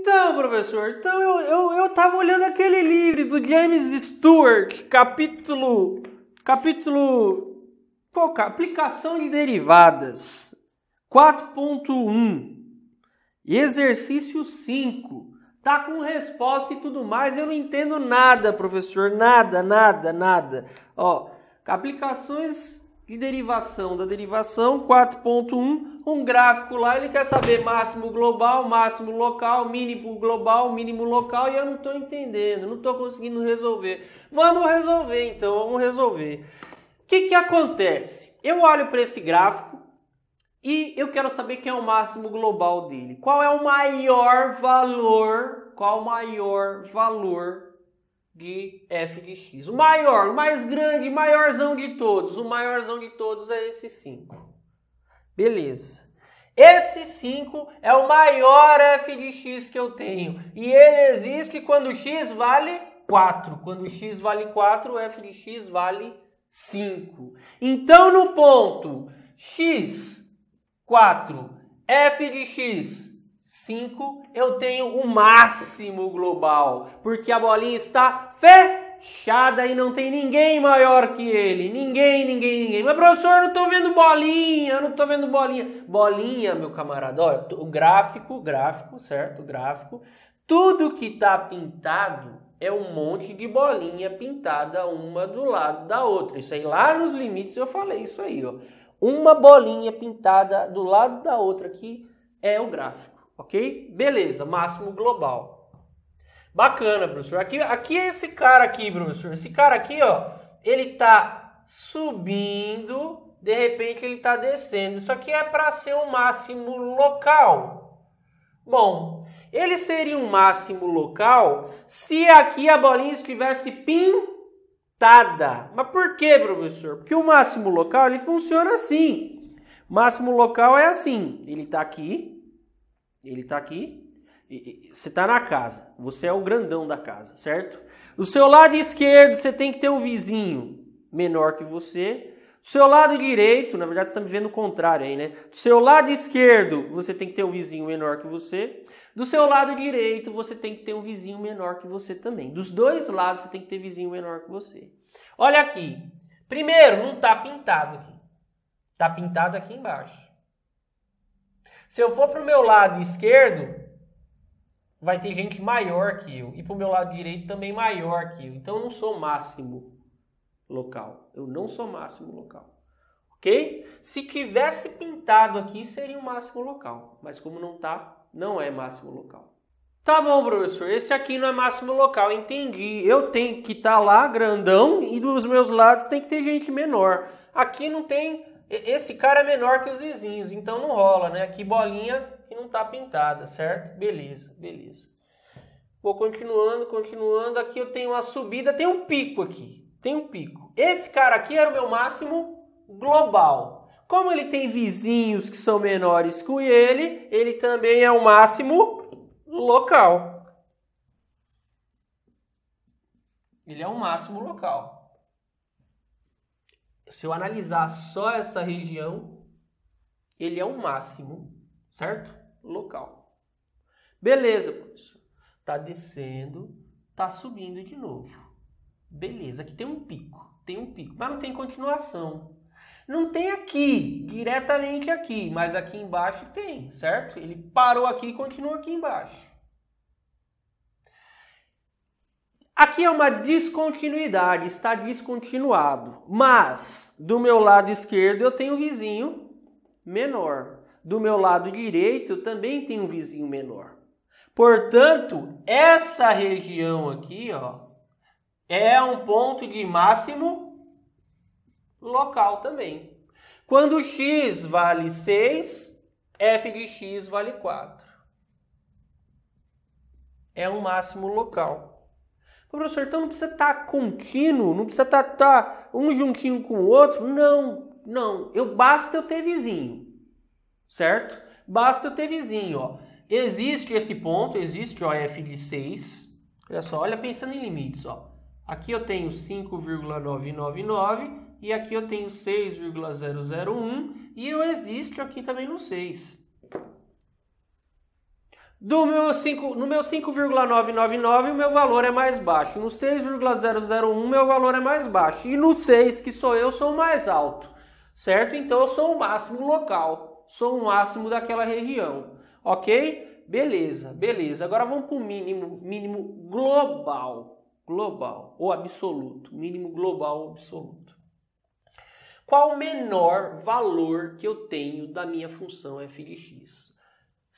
Então, professor, então eu, eu, eu tava olhando aquele livro do James Stewart, capítulo. Capítulo. Pouca, aplicação de derivadas 4.1 e exercício 5. Tá com resposta e tudo mais. Eu não entendo nada, professor. Nada, nada, nada. Ó, aplicações de derivação da derivação, 4.1, um gráfico lá, ele quer saber máximo global, máximo local, mínimo global, mínimo local, e eu não estou entendendo, não estou conseguindo resolver. Vamos resolver então, vamos resolver. O que, que acontece? Eu olho para esse gráfico e eu quero saber quem é o máximo global dele. Qual é o maior valor? Qual o maior valor de f de x. O maior, o mais grande, maiorzão de todos. O maiorzão de todos é esse 5. Beleza. Esse 5 é o maior f de x que eu tenho. E ele existe quando x vale 4. Quando x vale 4, f de x vale 5. Então, no ponto x, 4, f de x, 5, eu tenho o máximo global, porque a bolinha está fechada e não tem ninguém maior que ele. Ninguém, ninguém, ninguém. Mas professor, eu não estou vendo bolinha, eu não estou vendo bolinha. Bolinha, meu camarada, olha, o gráfico, gráfico, certo? gráfico. Tudo que está pintado é um monte de bolinha pintada uma do lado da outra. Isso aí lá nos limites eu falei isso aí, ó. Uma bolinha pintada do lado da outra aqui é o gráfico. Ok? Beleza, máximo global. Bacana, professor. Aqui, aqui é esse cara aqui, professor. Esse cara aqui, ó, ele tá subindo, de repente ele tá descendo. Isso aqui é para ser o um máximo local. Bom, ele seria um máximo local se aqui a bolinha estivesse pintada. Mas por que, professor? Porque o máximo local ele funciona assim. máximo local é assim, ele está aqui, ele está aqui, você está na casa, você é o grandão da casa, certo? Do seu lado esquerdo, você tem que ter um vizinho menor que você. Do seu lado direito, na verdade você está me vendo o contrário aí, né? Do seu lado esquerdo, você tem que ter um vizinho menor que você. Do seu lado direito, você tem que ter um vizinho menor que você também. Dos dois lados, você tem que ter vizinho menor que você. Olha aqui. Primeiro, não está pintado aqui. Está pintado aqui embaixo. Se eu for para o meu lado esquerdo, vai ter gente maior que eu. E para o meu lado direito também maior que eu. Então eu não sou máximo local. Eu não sou máximo local. Ok? Se tivesse pintado aqui, seria o um máximo local. Mas como não está, não é máximo local. Tá bom, professor. Esse aqui não é máximo local. Entendi. Eu tenho que estar tá lá grandão e dos meus lados tem que ter gente menor. Aqui não tem esse cara é menor que os vizinhos, então não rola, né? Aqui bolinha que não tá pintada, certo? Beleza, beleza. Vou continuando, continuando. Aqui eu tenho uma subida, tem um pico aqui. Tem um pico. Esse cara aqui era o meu máximo global. Como ele tem vizinhos que são menores que ele, ele também é o máximo local. Ele é o máximo local se eu analisar só essa região, ele é o um máximo, certo? Local. Beleza, professor. Tá descendo, tá subindo de novo. Beleza, aqui tem um pico, tem um pico, mas não tem continuação. Não tem aqui, diretamente aqui, mas aqui embaixo tem, certo? Ele parou aqui e continua aqui embaixo. Aqui é uma descontinuidade, está descontinuado. Mas do meu lado esquerdo eu tenho um vizinho menor. Do meu lado direito eu também tenho um vizinho menor. Portanto, essa região aqui, ó, é um ponto de máximo local também. Quando x vale 6, f de x vale 4. É um máximo local. Professor, então não precisa estar tá contínuo, não precisa estar tá, tá um juntinho com o outro. Não, não. Eu basta eu ter vizinho, certo? Basta eu ter vizinho, ó. Existe esse ponto, existe o f de 6. Olha só, olha pensando em limites, ó. Aqui eu tenho 5,999 e aqui eu tenho 6,001 e eu existo aqui também no 6. Do meu 5, no meu 5,999 o meu valor é mais baixo. No 6,001 meu valor é mais baixo. E no 6, que sou eu, sou o mais alto. Certo? Então eu sou o máximo local. Sou o máximo daquela região. Ok? Beleza, beleza. Agora vamos para o mínimo, mínimo global. Global ou absoluto. Mínimo global ou absoluto. Qual o menor valor que eu tenho da minha função f de x?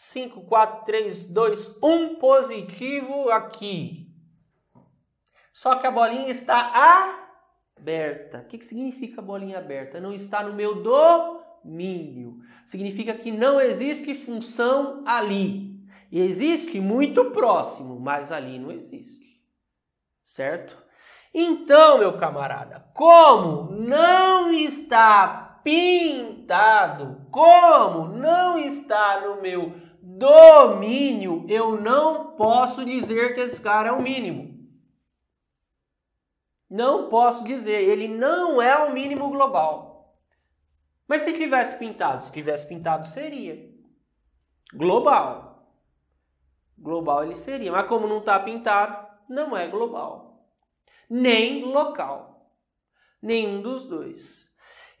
5, 4, 3, 2, 1 positivo aqui. Só que a bolinha está aberta. O que, significa bolinha aberta? Não está no meu domínio. Significa que não existe função ali. Existe muito próximo, mas ali não existe. Certo? Então, meu camarada, como não está pintado, como não está no meu domínio, eu não posso dizer que esse cara é o mínimo. Não posso dizer, ele não é o mínimo global. Mas se tivesse pintado, se tivesse pintado seria global. Global ele seria, mas como não está pintado, não é global. Nem local. Nenhum dos dois.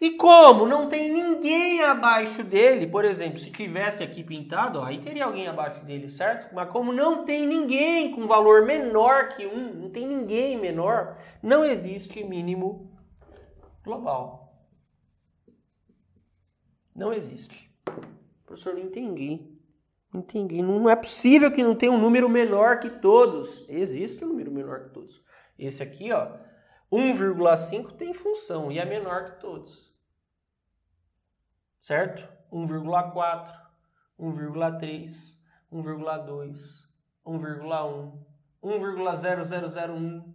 E como não tem ninguém abaixo dele, por exemplo, se tivesse aqui pintado, ó, aí teria alguém abaixo dele, certo? Mas como não tem ninguém com valor menor que um, não tem ninguém menor, não existe mínimo global. Não existe. Professor, não entendi. Não entendi. Não é possível que não tenha um número menor que todos. Existe um número menor que todos. Esse aqui, ó, 1,5 tem função e é menor que todos. Certo? 1,4, 1,3, 1,2, 1,1, 1,0001.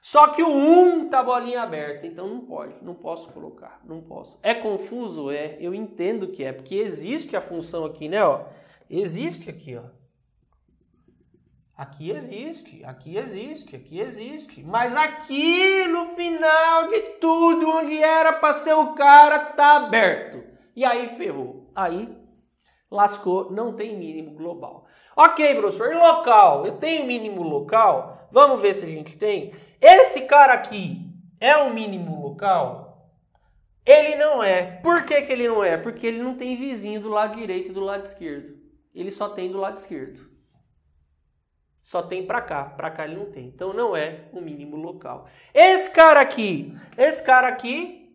Só que o 1 tá bolinha aberta, então não pode, não posso colocar, não posso. É confuso? É, eu entendo que é, porque existe a função aqui, né, ó. Existe aqui, ó. Aqui existe, aqui existe, aqui existe. Mas aqui no final de tudo, onde era para ser o cara, tá aberto. E aí ferrou. Aí lascou, não tem mínimo global. Ok, professor, e local? Eu tenho mínimo local? Vamos ver se a gente tem. Esse cara aqui é o um mínimo local? Ele não é. Por que, que ele não é? Porque ele não tem vizinho do lado direito e do lado esquerdo. Ele só tem do lado esquerdo. Só tem para cá, para cá ele não tem. Então não é o mínimo local. Esse cara aqui, esse cara aqui,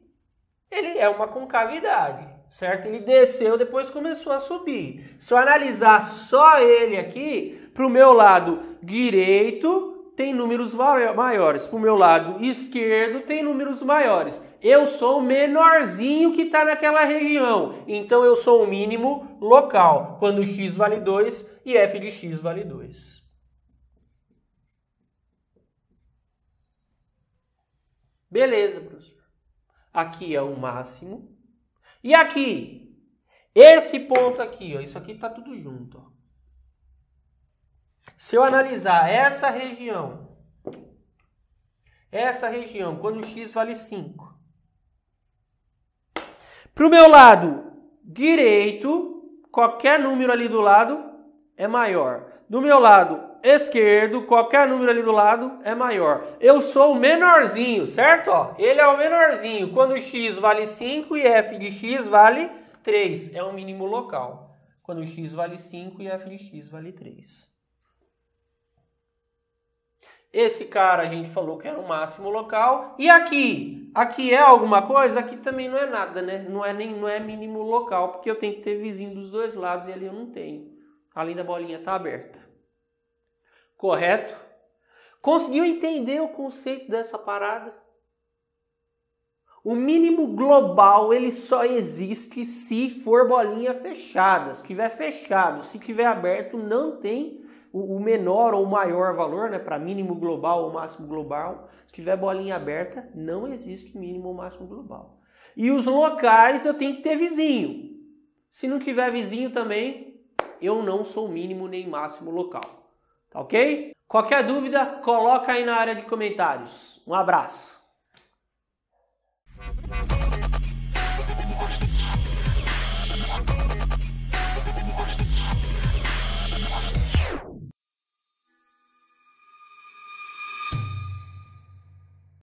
ele é uma concavidade, certo? Ele desceu, depois começou a subir. Se eu analisar só ele aqui, para o meu lado direito tem números maiores, para o meu lado esquerdo tem números maiores. Eu sou o menorzinho que está naquela região, então eu sou o mínimo local, quando x vale 2 e f de x vale 2. Beleza, professor. Aqui é o máximo. E aqui, esse ponto aqui, ó, isso aqui está tudo junto. Ó. Se eu analisar essa região, essa região, quando x vale 5, para o meu lado direito, qualquer número ali do lado é maior. Do meu lado esquerdo, qualquer número ali do lado é maior. Eu sou o menorzinho, certo? Ó, ele é o menorzinho. Quando x vale 5 e f de x vale 3, é o mínimo local. Quando x vale 5 e f de x vale 3. Esse cara a gente falou que era o máximo local. E aqui? Aqui é alguma coisa? Aqui também não é nada, né? Não é, nem, não é mínimo local, porque eu tenho que ter vizinho dos dois lados e ali eu não tenho. Além da bolinha tá aberta. Correto? Conseguiu entender o conceito dessa parada? O mínimo global ele só existe se for bolinha fechada. Se tiver fechado, se tiver aberto, não tem o menor ou maior valor, né, para mínimo global ou máximo global. Se tiver bolinha aberta, não existe mínimo ou máximo global. E os locais eu tenho que ter vizinho. Se não tiver vizinho também, eu não sou mínimo nem máximo local. Tá ok? Qualquer dúvida, coloca aí na área de comentários. Um abraço.